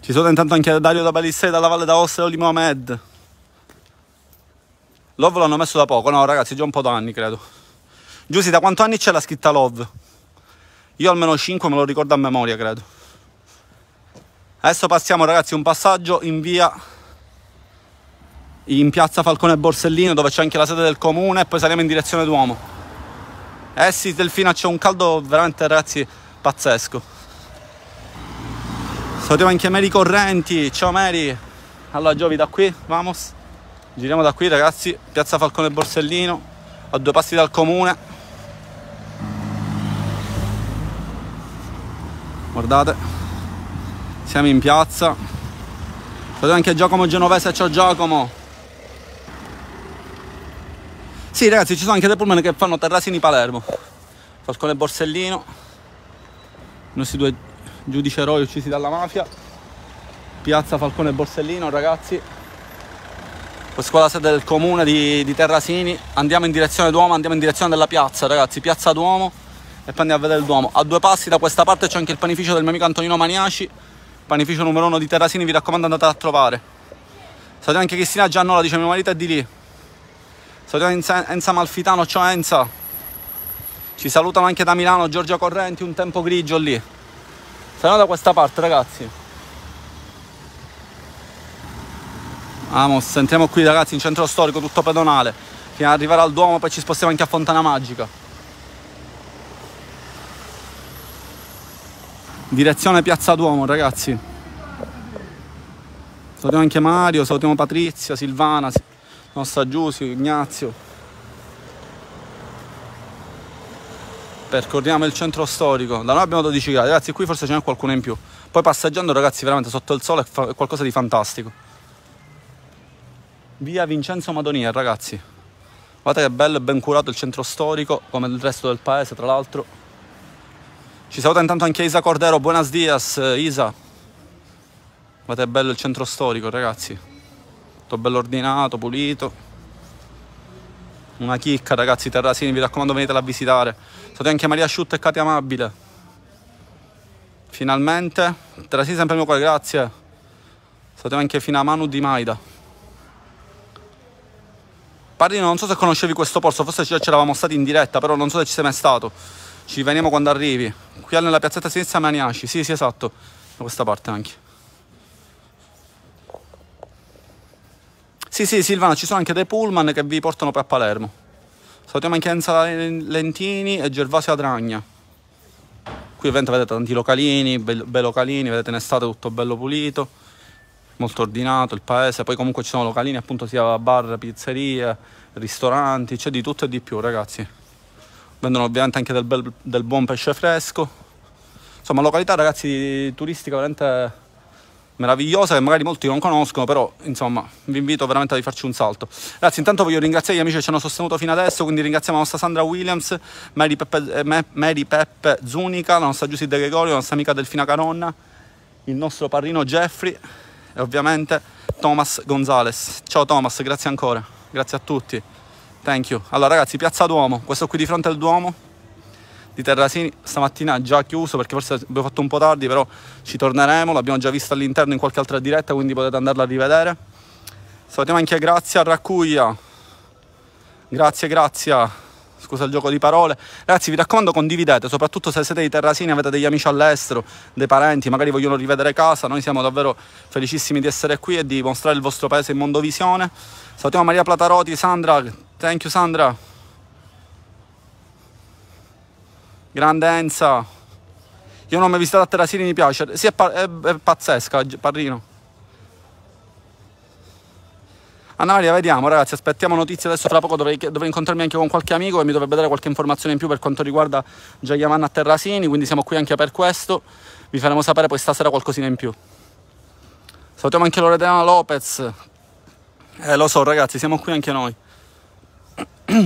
Ci sono intanto anche Dario da Balissei, dalla Valle d'Aosta e Olimo Med. Love l'hanno messo da poco, no ragazzi, già un po' d'anni credo. Giussi, da quanto anni c'è la scritta Love? Io almeno 5 me lo ricordo a memoria, credo. Adesso passiamo ragazzi un passaggio in via in piazza Falcone Borsellino dove c'è anche la sede del comune e poi saliamo in direzione Duomo. Eh sì, Delfina c'è un caldo veramente ragazzi pazzesco. Salutiamo anche Mary Correnti, ciao Mary. Allora Giovi da qui, vamos. Giriamo da qui ragazzi, piazza Falcone Borsellino, a due passi dal comune. Guardate. Siamo in piazza. Guardate anche Giacomo Genovese, ciao Giacomo. Sì ragazzi, ci sono anche dei pullman che fanno Terrasini Palermo. Falcone Borsellino. I nostri due giudici eroi uccisi dalla mafia. Piazza Falcone Borsellino, ragazzi. Questa è la sede del comune di, di Terrasini. Andiamo in direzione Duomo, andiamo in direzione della piazza, ragazzi. Piazza Duomo e poi andiamo a vedere il Duomo. A due passi da questa parte c'è anche il panificio del mio amico Antonino Maniaci panificio numero uno di Terrasini, vi raccomando andate a trovare. Salutiamo anche Cristina Giannola, dice mio marito è di lì. Salutiamo Enza, Malfitano, ciao Enza. Ci salutano anche da Milano Giorgia Correnti, un tempo grigio lì. Salutiamo da questa parte ragazzi. Vamos, entriamo qui ragazzi in centro storico, tutto pedonale. Fino ad arrivare al Duomo, poi ci spostiamo anche a Fontana Magica. direzione Piazza Duomo ragazzi salutiamo anche Mario, salutiamo Patrizia, Silvana, nostra Giusio, Ignazio percorriamo il centro storico da noi abbiamo 12 gradi ragazzi qui forse ce n'è qualcuno in più poi passeggiando ragazzi veramente sotto il sole è qualcosa di fantastico via Vincenzo Madonia ragazzi guardate che bello e ben curato il centro storico come il resto del paese tra l'altro ci saluta intanto anche Isa Cordero, buonas dias eh, Isa. Guardate, è bello il centro storico, ragazzi. Tutto bello ordinato, pulito. Una chicca, ragazzi, Terrasini, vi raccomando venitela a visitare. Saluta anche Maria Asciutta e Katia Amabile. Finalmente. Terrasini sempre il mio cuore, grazie. Saluta anche fino a Manu di Maida. Pardino, non so se conoscevi questo posto, forse ci eravamo stati in diretta, però non so se ci sei mai stato. Ci veniamo quando arrivi. Qui nella piazzetta senza Maniaci. Sì, sì, esatto. Da questa parte anche. Sì, sì, Silvana, ci sono anche dei pullman che vi portano poi a Palermo. Salutiamo anche Enza Lentini e Gervasio Adragna. Qui ovviamente vedete tanti localini, bei localini, vedete in estate tutto bello pulito, molto ordinato il paese. Poi comunque ci sono localini appunto sia bar, pizzerie, ristoranti, c'è di tutto e di più ragazzi vendono ovviamente anche del, bel, del buon pesce fresco. Insomma, località ragazzi turistica veramente meravigliosa che magari molti non conoscono, però insomma vi invito veramente a farci un salto. Ragazzi, intanto voglio ringraziare gli amici che ci hanno sostenuto fino adesso, quindi ringraziamo la nostra Sandra Williams, Mary Peppe, eh, Mary Peppe Zunica, la nostra Giusy De Gregorio, la nostra amica Delfina Caronna, il nostro parrino Jeffrey e ovviamente Thomas Gonzales. Ciao Thomas, grazie ancora, grazie a tutti. Thank you. Allora ragazzi, Piazza Duomo, questo qui di fronte al Duomo di Terrasini, stamattina già chiuso perché forse abbiamo fatto un po' tardi, però ci torneremo, l'abbiamo già visto all'interno in qualche altra diretta, quindi potete andarla a rivedere. Salutiamo anche Grazia Raccuglia. Grazie, grazie. Scusa il gioco di parole. Ragazzi, vi raccomando, condividete, soprattutto se siete di Terrasini, avete degli amici all'estero, dei parenti, magari vogliono rivedere casa. Noi siamo davvero felicissimi di essere qui e di mostrare il vostro paese in Mondovisione. Salutiamo Maria Plataroti, Sandra, Thank you Sandra. Grande Enza. Io non ho mai visto la Terrasini, mi piace. Sì, è, è, è pazzesca, Parrino. Anna Maria, vediamo ragazzi, aspettiamo notizie. Adesso fra poco dovrei, dovrei, incontrarmi anche con qualche amico e mi dovrebbe dare qualche informazione in più per quanto riguarda Giachiamanna a Terrasini, quindi siamo qui anche per questo. Vi faremo sapere poi stasera qualcosina in più. Salutiamo anche Loredana Lopez. Eh, lo so ragazzi, siamo qui anche noi.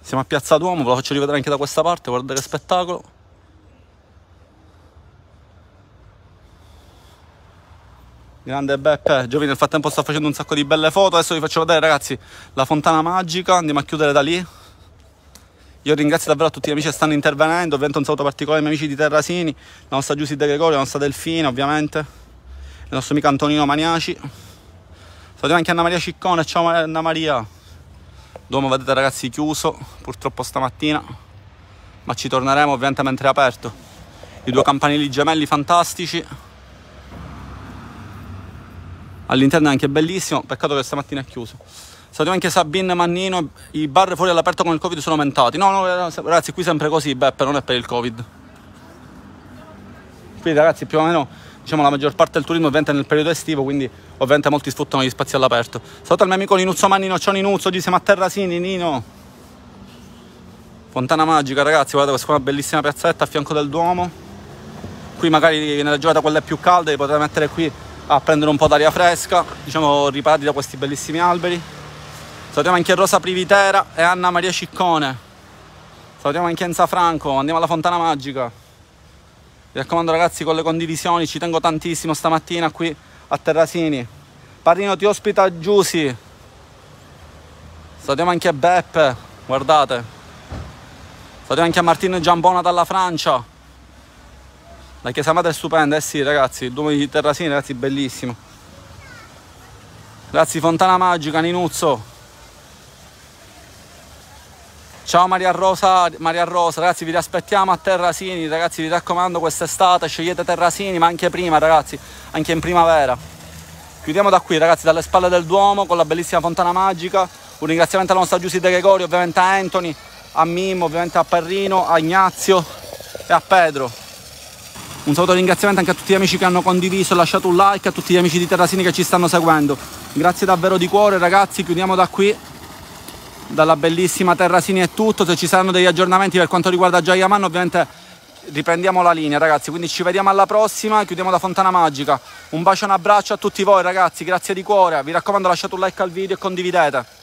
Siamo a Piazza Duomo, ve lo faccio rivedere anche da questa parte, guardate che spettacolo. Grande Beppe, Giovi nel frattempo sta facendo un sacco di belle foto, adesso vi faccio vedere ragazzi la fontana magica, andiamo a chiudere da lì. Io ringrazio davvero tutti gli amici che stanno intervenendo, ovviamente un saluto particolare ai miei amici di Terrasini, la nostra Giusy De Gregorio, la nostra Delfina ovviamente, il nostro amico Antonino Maniaci. Salutiamo anche Anna Maria Ciccone, ciao Anna Maria. Duomo vedete ragazzi chiuso purtroppo stamattina ma ci torneremo ovviamente mentre è aperto i due campanili gemelli fantastici all'interno è anche bellissimo peccato che stamattina è chiuso Saluto anche Sabin Mannino i bar fuori all'aperto con il covid sono aumentati no no ragazzi qui sempre così Beppe non è per il covid qui ragazzi più o meno diciamo, la maggior parte del turismo ovviamente nel periodo estivo, quindi ovviamente molti sfruttano gli spazi all'aperto. Saluto al mio amico Linuzzo Mannino, ciao Ninuzzo, oggi siamo a Terrasini, Nino. Fontana Magica, ragazzi, guardate questa è una bellissima piazzetta a fianco del Duomo. Qui magari nella giornata quella è più calda, li potete mettere qui a prendere un po' d'aria fresca, diciamo riparati da questi bellissimi alberi. Salutiamo anche Rosa Privitera e Anna Maria Ciccone. Salutiamo anche Enza Franco, andiamo alla Fontana Magica. Mi raccomando ragazzi con le condivisioni, ci tengo tantissimo stamattina qui a Terrasini. Parino ti ospita Giusi. Salutiamo anche a Beppe, guardate. Salutiamo anche a Martino Giambona dalla Francia. La chiesa madre è stupenda, eh sì ragazzi, il Duomo di Terrasini ragazzi bellissimo. Ragazzi Fontana Magica, Ninuzzo, Ciao Maria Rosa, Maria Rosa, ragazzi vi riaspettiamo a Terrasini, ragazzi vi raccomando quest'estate scegliete Terrasini ma anche prima ragazzi, anche in primavera. Chiudiamo da qui ragazzi, dalle spalle del Duomo con la bellissima fontana magica, un ringraziamento alla nostra Giussi De Gregori, ovviamente a Anthony, a Mimmo, ovviamente a Perrino, a Ignazio e a Pedro. Un saluto e ringraziamento anche a tutti gli amici che hanno condiviso, lasciato un like, a tutti gli amici di Terrasini che ci stanno seguendo. Grazie davvero di cuore ragazzi, chiudiamo da qui dalla bellissima Terrasini è tutto, se ci saranno degli aggiornamenti per quanto riguarda Giaiaman ovviamente riprendiamo la linea ragazzi, quindi ci vediamo alla prossima, chiudiamo da Fontana Magica, un bacio e un abbraccio a tutti voi ragazzi, grazie di cuore, vi raccomando lasciate un like al video e condividete.